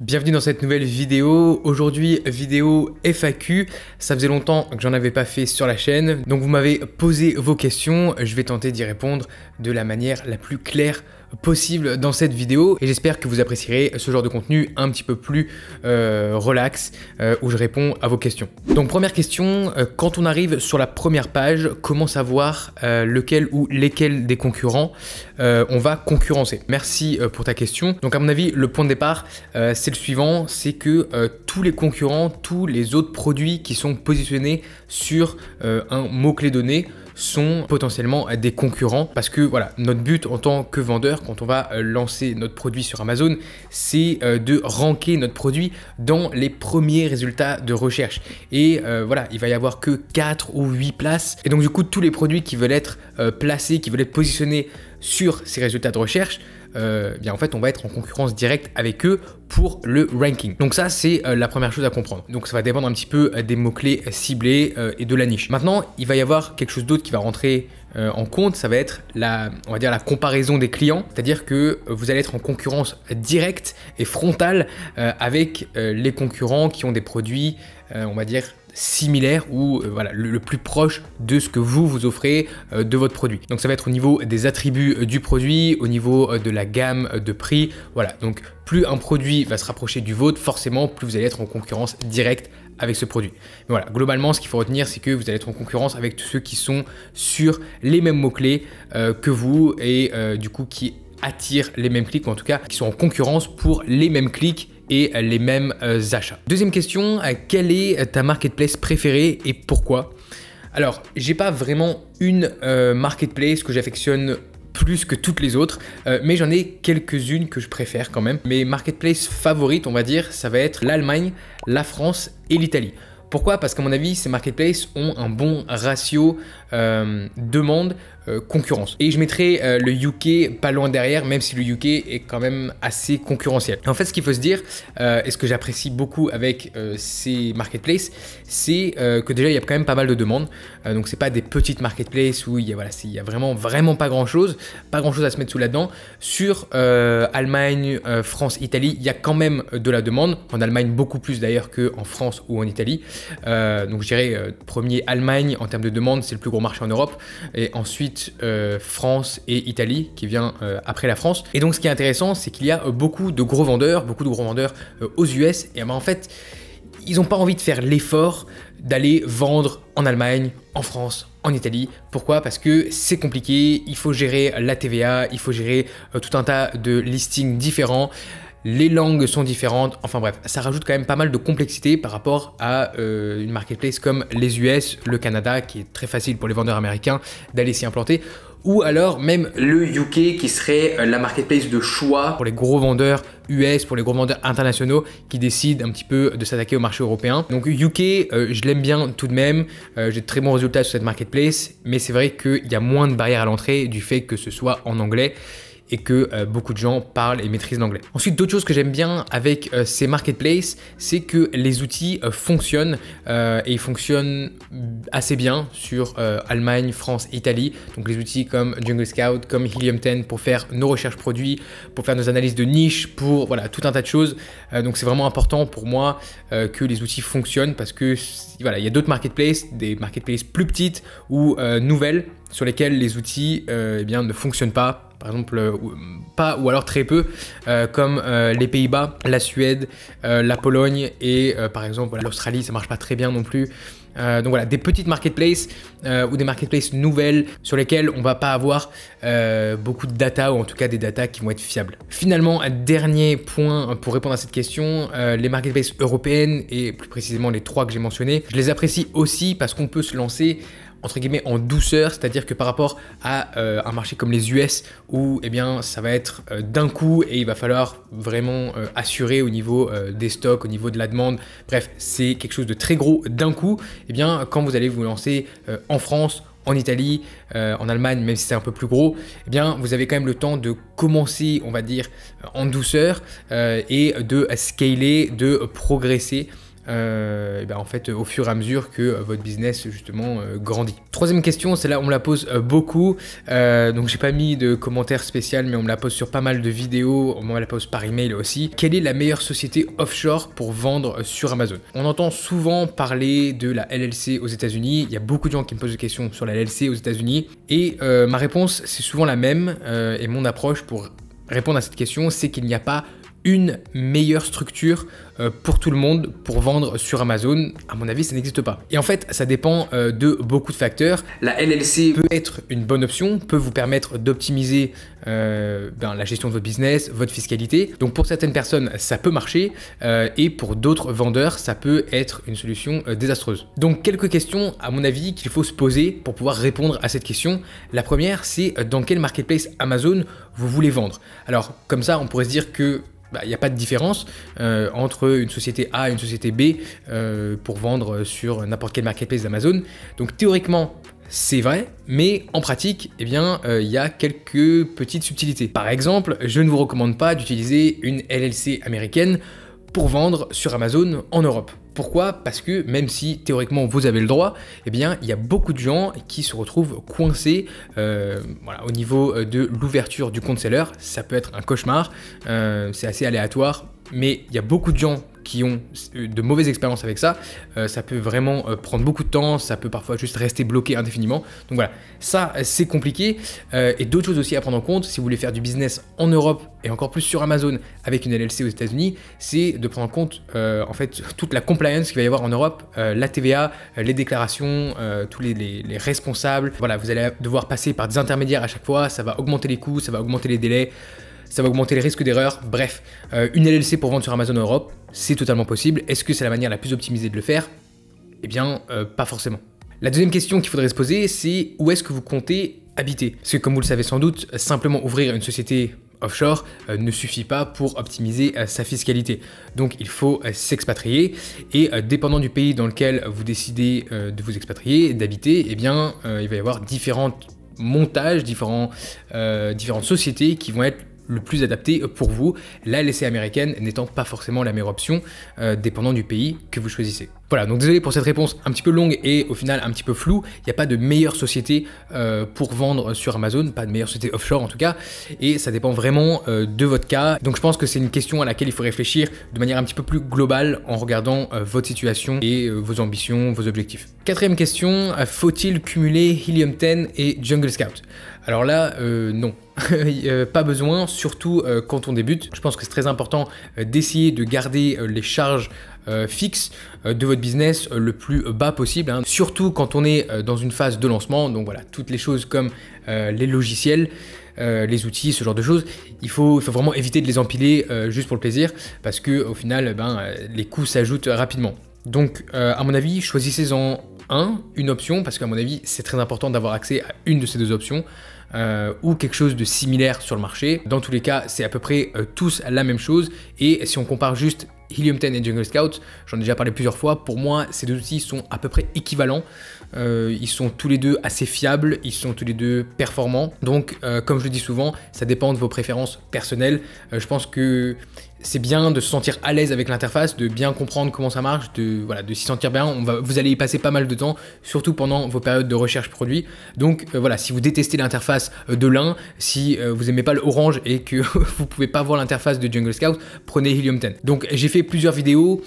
Bienvenue dans cette nouvelle vidéo, aujourd'hui vidéo FAQ, ça faisait longtemps que j'en avais pas fait sur la chaîne, donc vous m'avez posé vos questions, je vais tenter d'y répondre de la manière la plus claire possible dans cette vidéo et j'espère que vous apprécierez ce genre de contenu un petit peu plus euh, relax euh, où je réponds à vos questions. Donc première question, euh, quand on arrive sur la première page, comment savoir lequel ou lesquels des concurrents on va concurrencer Merci pour ta question. Donc à mon avis, le point de départ, c'est le suivant, c'est que tous les concurrents, tous les autres produits qui sont positionnés sur un mot-clé donné, sont potentiellement des concurrents parce que voilà, notre but en tant que vendeur, quand on va euh, lancer notre produit sur Amazon, c'est euh, de ranker notre produit dans les premiers résultats de recherche. Et euh, voilà, il va y avoir que 4 ou 8 places. Et donc du coup, tous les produits qui veulent être placés, qui veulent être positionnés sur ces résultats de recherche, euh, bien en fait on va être en concurrence directe avec eux pour le ranking. Donc ça c'est euh, la première chose à comprendre. Donc ça va dépendre un petit peu euh, des mots-clés ciblés et de la niche. Maintenant il va y avoir quelque chose d'autre qui va rentrer euh, en compte, ça va être la, on va dire la comparaison des clients, c'est-à-dire que euh, vous allez être en concurrence directe et frontale euh, avec les concurrents qui ont des produits, on va dire similaires ou voilà le, plus proche de ce que vous vous offrez de votre produit. Donc ça va être au niveau des attributs du produit, au niveau de la gamme de prix, voilà. Donc plus un produit va se rapprocher du vôtre, forcément plus vous allez être en concurrence directe avec ce produit. Mais voilà, globalement, ce qu'il faut retenir, c'est que vous allez être en concurrence avec tous ceux qui sont sur les mêmes mots-clés euh, que vous et euh, du coup qui attirent les mêmes clics, ou en tout cas qui sont en concurrence pour les mêmes clics et les mêmes euh, achats. Deuxième question, quelle est ta marketplace préférée et pourquoi alors, j'ai pas vraiment une marketplace que j'affectionne plus que toutes les autres, euh, mais j'en ai quelques-unes que je préfère quand même. Mes marketplaces favorites, on va dire, ça va être l'Allemagne, la France et l'Italie. Pourquoi Parce qu'à mon avis, ces marketplaces ont un bon ratio euh, demande euh, concurrence. Et je mettrai euh, le UK pas loin derrière, même si le UK est quand même assez concurrentiel. En fait, ce qu'il faut se dire, euh, et ce que j'apprécie beaucoup avec euh, ces marketplaces, c'est que déjà il y a quand même pas mal de demandes. donc c'est pas des petites marketplaces où il y a, voilà, il y a vraiment vraiment pas grand chose, pas grand chose à se mettre sous la dent. Sur Allemagne, France, Italie, il y a quand même de la demande. En Allemagne beaucoup plus d'ailleurs qu'en France ou en Italie. donc je dirais premier Allemagne en termes de demande, c'est le plus gros marché en Europe. Et ensuite euh, France et Italie, qui vient euh, après la France. Et donc ce qui est intéressant, c'est qu'il y a euh, beaucoup de gros vendeurs, beaucoup de gros vendeurs aux US, et eh ben, en fait, ils n'ont pas envie de faire l'effort d'aller vendre en Allemagne, en France, en Italie. Pourquoi Parce que c'est compliqué, il faut gérer la TVA, il faut gérer tout un tas de listings différents les langues sont différentes, enfin bref, ça rajoute quand même pas mal de complexité par rapport à euh, une marketplace comme les US, le Canada, qui est très facile pour les vendeurs américains d'aller s'y implanter, ou alors même le UK qui serait euh, la marketplace de choix pour les gros vendeurs US, pour les gros vendeurs internationaux qui décident un petit peu de s'attaquer au marché européen. Donc UK, euh, je l'aime bien tout de même, j'ai de très bons résultats sur cette marketplace, mais c'est vrai qu'il y a moins de barrières à l'entrée du fait que ce soit en anglais et que euh, beaucoup de gens parlent et maîtrisent l'anglais. Ensuite, d'autres choses que j'aime bien avec euh, ces marketplaces, c'est que les outils euh, fonctionnent et ils fonctionnent assez bien sur Allemagne, France, Italie. Donc les outils comme Jungle Scout, comme Helium 10 pour faire nos recherches produits, pour faire nos analyses de niche, pour voilà tout un tas de choses. donc c'est vraiment important pour moi que les outils fonctionnent parce que il y a d'autres marketplaces, des marketplaces plus petites ou nouvelles sur lesquelles les outils eh bien, ne fonctionnent pas par exemple, euh, mm, pas ou alors très peu, euh, comme euh, les Pays-Bas, la Suède, la Pologne et par exemple l'Australie, ça marche pas très bien non plus. donc voilà, des petites marketplaces ou des marketplaces nouvelles sur lesquelles on va pas avoir beaucoup de data ou en tout cas des data qui vont être fiables. Finalement, un dernier point pour répondre à cette question, les marketplaces européennes et plus précisément les trois que j'ai mentionnées, je les apprécie aussi parce qu'on peut se lancer entre guillemets en douceur, c'est-à-dire que par rapport à euh, un marché comme les US où eh bien ça va être euh, d'un coup et il va falloir vraiment euh, assurer au niveau des stocks, au niveau de la demande, bref c'est quelque chose de très gros d'un coup, Et eh bien quand vous allez vous lancer en France en Italie, en Allemagne, même si c'est un peu plus gros, eh bien, vous avez quand même le temps de commencer, on va dire, en douceur et de scaler, de progresser euh, ben, en fait au fur et à mesure que euh, votre business justement euh, grandit. Troisième question, c'est là on me la pose beaucoup, donc j'ai pas mis de commentaire spécial, mais on me la pose sur pas mal de vidéos, on me la pose par email aussi. Quelle est la meilleure société offshore pour vendre sur Amazon On entend souvent parler de la LLC aux États-Unis. Il y a beaucoup de gens qui me posent des questions sur la LLC aux États-Unis, et ma réponse c'est souvent la même et mon approche pour répondre à cette question, c'est qu'il n'y a pas une meilleure structure euh, pour tout le monde pour vendre sur Amazon À mon avis, ça n'existe pas. Et en fait, ça dépend euh, de beaucoup de facteurs. La LLC peut être une bonne option, peut vous permettre d'optimiser euh, ben, la gestion de votre business, votre fiscalité. Donc pour certaines personnes, ça peut marcher et pour d'autres vendeurs, ça peut être une solution désastreuse. Donc quelques questions, à mon avis, qu'il faut se poser pour pouvoir répondre à cette question. La première, c'est dans quel marketplace Amazon vous voulez vendre. Alors comme ça, on pourrait se dire que il bah, n'y a pas de différence euh, entre une société A et une société B euh, pour vendre sur n'importe quel marketplace d'Amazon. Donc théoriquement, c'est vrai, mais en pratique, eh bien, il euh, y a quelques petites subtilités. Par exemple, je ne vous recommande pas d'utiliser une LLC américaine pour vendre sur Amazon en Europe. Pourquoi Parce que même si théoriquement vous avez le droit, eh bien il y a beaucoup de gens qui se retrouvent coincés euh, au niveau euh, de l'ouverture du compte seller. Ça peut être un cauchemar, euh, c'est assez aléatoire, mais il y a beaucoup de gens qui ont de mauvaises expériences avec ça, euh, ça peut vraiment euh, prendre beaucoup de temps, ça peut parfois juste rester bloqué indéfiniment. Donc voilà, ça euh, c'est compliqué. et d'autres choses aussi à prendre en compte, si vous voulez faire du business en Europe et encore plus sur Amazon avec une LLC aux États-Unis, c'est de prendre en compte en fait toute la compliance qu'il va y avoir en Europe, la TVA, les déclarations, tous les, responsables. Voilà, vous allez devoir passer par des intermédiaires à chaque fois, ça va augmenter les coûts, ça va augmenter les délais ça va augmenter les risques d'erreur. Bref, euh, une LLC pour vendre sur Amazon Europe, c'est totalement possible. Est-ce que c'est la manière la plus optimisée de le faire Eh bien, euh, pas forcément. La deuxième question qu'il faudrait se poser, c'est où est-ce que vous comptez habiter Parce que comme vous le savez sans doute, simplement ouvrir une société offshore euh, ne suffit pas pour optimiser sa fiscalité. Donc il faut s'expatrier et dépendant du pays dans lequel vous décidez de vous expatrier, d'habiter, eh bien il va y avoir différents montages, différents, différentes sociétés qui vont être le plus adapté pour vous, la LLC américaine n'étant pas forcément la meilleure option, euh, dépendant du pays que vous choisissez. Voilà, donc désolé pour cette réponse un petit peu longue et au final un petit peu floue. Il n'y a pas de meilleure société euh, pour vendre sur Amazon, pas de meilleure société offshore en tout cas, et ça dépend vraiment euh, de votre cas. Donc je pense que c'est une question à laquelle il faut réfléchir de manière un petit peu plus globale en regardant votre situation et vos ambitions, vos objectifs. Quatrième question, faut-il cumuler Helium 10 et Jungle Scout Alors là, non, pas besoin surtout euh, quand on débute. Je pense que c'est très important euh, d'essayer de garder euh, les charges fixes de votre business le plus bas possible, hein. surtout quand on est dans une phase de lancement. Donc voilà, toutes les choses comme les logiciels, les outils, ce genre de choses, il faut, vraiment éviter de les empiler juste pour le plaisir parce que au final, ben, les coûts s'ajoutent rapidement. Donc, à mon avis, choisissez-en un, une option, parce qu'à mon avis, c'est très important d'avoir accès à une de ces deux options. Euh, ou quelque chose de similaire sur le marché. Dans tous les cas, c'est à peu près euh, tous la même chose. Et si on compare juste Helium 10 et Jungle Scout, j'en ai déjà parlé plusieurs fois, pour moi, ces deux outils sont à peu près équivalents. Euh, ils sont tous les deux assez fiables, ils sont tous les deux performants. Donc, euh, comme je le dis souvent, ça dépend de vos préférences personnelles. Euh, je pense que c'est bien de se sentir à l'aise avec l'interface, de bien comprendre comment ça marche, de, voilà, de s'y sentir bien. On va, vous allez y passer pas mal de temps, surtout pendant vos périodes de recherche produit. Donc voilà, si vous détestez l'interface de l'un, si vous aimez pas le orange et que vous pouvez pas voir l'interface de Jungle Scout, prenez Helium 10. Donc j'ai fait plusieurs vidéos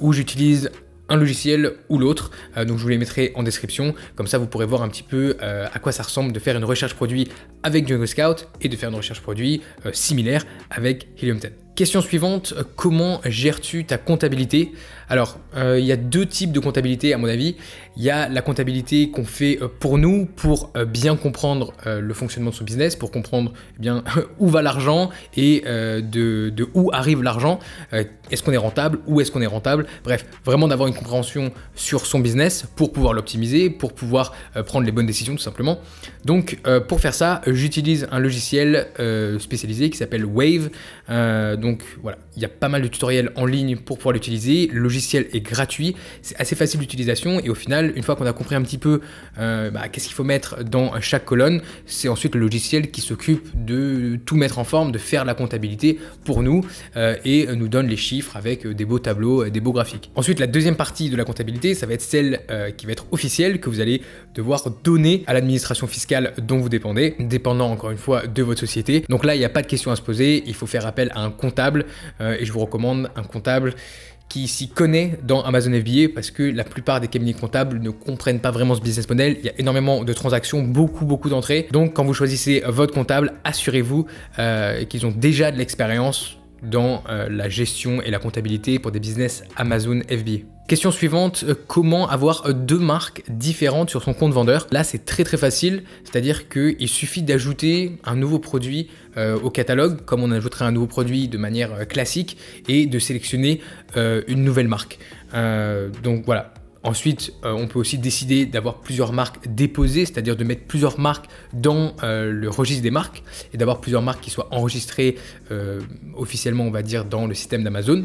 où j'utilise un logiciel ou l'autre. Euh, donc je vous les mettrai en description, comme ça vous pourrez voir un petit peu euh, à quoi ça ressemble de faire une recherche produit avec Jungle Scout et de faire une recherche produit euh, similaire avec Helium 10. Question suivante, comment gères-tu ta comptabilité Alors, euh, il y a deux types de comptabilité à mon avis. Il y a la comptabilité qu'on fait euh, pour nous, pour euh, bien comprendre le fonctionnement de son business, pour comprendre eh bien où va l'argent et de, de, où arrive l'argent. Est-ce qu'on est rentable Où est-ce qu'on est rentable Bref, vraiment d'avoir une compréhension sur son business pour pouvoir l'optimiser, pour pouvoir prendre les bonnes décisions tout simplement. Donc, pour faire ça, j'utilise un logiciel spécialisé qui s'appelle Wave donc voilà, il y a pas mal de tutoriels en ligne pour pouvoir l'utiliser. Le logiciel est gratuit, c'est assez facile d'utilisation et au final, une fois qu'on a compris un petit peu euh, bah, qu'est-ce qu'il faut mettre dans chaque colonne, c'est ensuite le logiciel qui s'occupe de tout mettre en forme, de faire la comptabilité pour nous euh, et nous donne les chiffres avec euh, des beaux tableaux, des beaux graphiques. Ensuite, la deuxième partie de la comptabilité, ça va être celle qui va être officielle que vous allez devoir donner à l'administration fiscale dont vous dépendez, dépendant encore une fois de votre société. Donc là, il n'y a pas de question à se poser, il faut faire appel à un compte. Euh, et je vous recommande un comptable qui s'y connaît dans Amazon FBA parce que la plupart des cabinets comptables ne comprennent pas vraiment ce business model. Il y a énormément de transactions, beaucoup, beaucoup d'entrées. Donc, quand vous choisissez votre comptable, assurez-vous euh, qu'ils ont déjà de l'expérience dans euh, la gestion et la comptabilité pour des business Amazon FBA. Question suivante, euh, comment avoir euh, deux marques différentes sur son compte vendeur Là, c'est très très facile, c'est-à-dire qu'il suffit d'ajouter un nouveau produit euh, au catalogue, comme on ajouterait un nouveau produit de manière classique, et de sélectionner une nouvelle marque. donc voilà, Ensuite, on peut aussi décider d'avoir plusieurs marques déposées, c'est-à-dire de mettre plusieurs marques dans le registre des marques et d'avoir plusieurs marques qui soient enregistrées officiellement, on va dire, dans le système d'Amazon.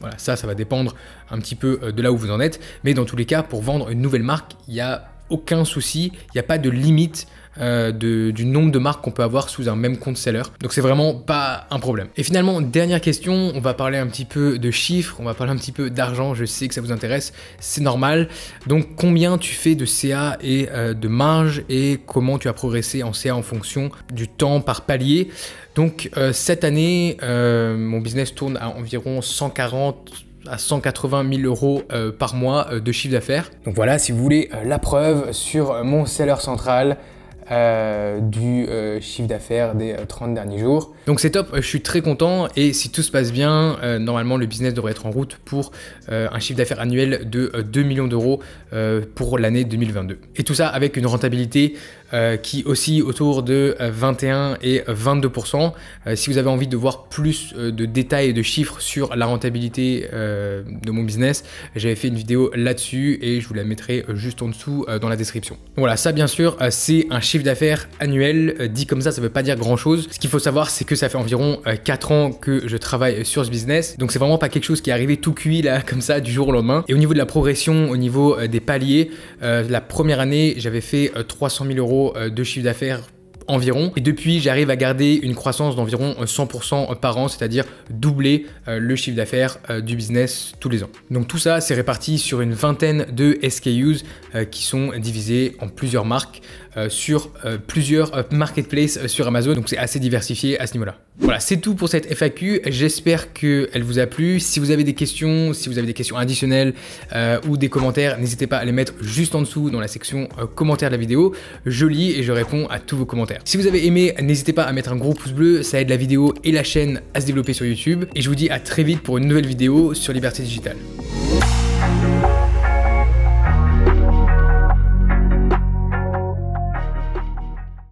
Voilà, ça, ça va dépendre un petit peu euh, de là où vous en êtes. Mais dans tous les cas, pour vendre une nouvelle marque, il y a aucun souci, il n'y a pas de limite euh, du nombre de marques qu'on peut avoir sous un même compte seller. Donc c'est vraiment pas un problème. Et finalement, dernière question, on va parler un petit peu de chiffres, on va parler un petit peu d'argent, je sais que ça vous intéresse, c'est normal. Donc combien tu fais de CA et euh, de marge et comment tu as progressé en CA en fonction du temps par palier. Donc euh, cette année, mon business tourne à environ 140 180 000 euros euh, par mois euh, de chiffre d'affaires. Donc voilà, si vous voulez euh, la preuve sur mon seller central, du chiffre d'affaires des 30 derniers jours. Donc c'est top, je suis très content et si tout se passe bien, normalement le business devrait être en route pour un chiffre d'affaires annuel de 2 millions d'euros pour l'année 2022. Et tout ça avec une rentabilité euh, qui aussi autour de 21 euh, et 22%. Euh, si vous avez envie de voir plus de détails et de chiffres sur la rentabilité de mon business, j'avais fait une vidéo là-dessus et je vous la mettrai juste en dessous dans la description. Voilà, ça bien sûr, c'est un chiffre d'affaires annuel. Dit comme ça, ça ne veut pas dire grand-chose. Ce qu'il faut savoir, c'est que ça fait environ 4 ans que je travaille sur ce business. Donc c'est vraiment pas quelque chose qui est arrivé tout cuit là, comme ça, du jour au lendemain. Et au niveau de la progression, au niveau des paliers, la première année, j'avais fait 300 000 euros euh, de chiffre d'affaires environ. Et depuis, j'arrive à garder une croissance d'environ 100% euh, euh, par an, c'est-à-dire doubler euh, le chiffre d'affaires du business tous les ans. Donc tout ça, c'est réparti sur une vingtaine de SKUs qui sont divisés en plusieurs marques sur plusieurs marketplaces sur Amazon. Donc c'est assez diversifié à ce niveau-là. Voilà, c'est tout pour cette FAQ. J'espère qu'elle vous a plu. Si vous avez des questions, si vous avez des questions additionnelles ou des commentaires, n'hésitez pas à les mettre juste en dessous dans la section commentaires de la vidéo. Je lis et je réponds à tous vos commentaires. Si vous avez aimé, n'hésitez pas à mettre un gros pouce bleu, ça aide la vidéo et la chaîne à se développer sur YouTube. Et je vous dis à très vite pour une nouvelle vidéo sur Liberté Digitale.